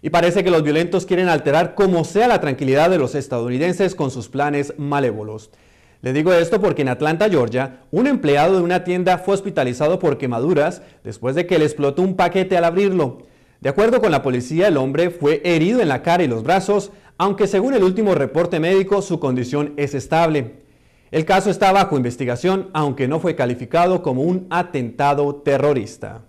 Y parece que los violentos quieren alterar como sea la tranquilidad de los estadounidenses con sus planes malévolos. Le digo esto porque en Atlanta, Georgia, un empleado de una tienda fue hospitalizado por quemaduras después de que le explotó un paquete al abrirlo. De acuerdo con la policía, el hombre fue herido en la cara y los brazos, aunque según el último reporte médico su condición es estable. El caso está bajo investigación, aunque no fue calificado como un atentado terrorista.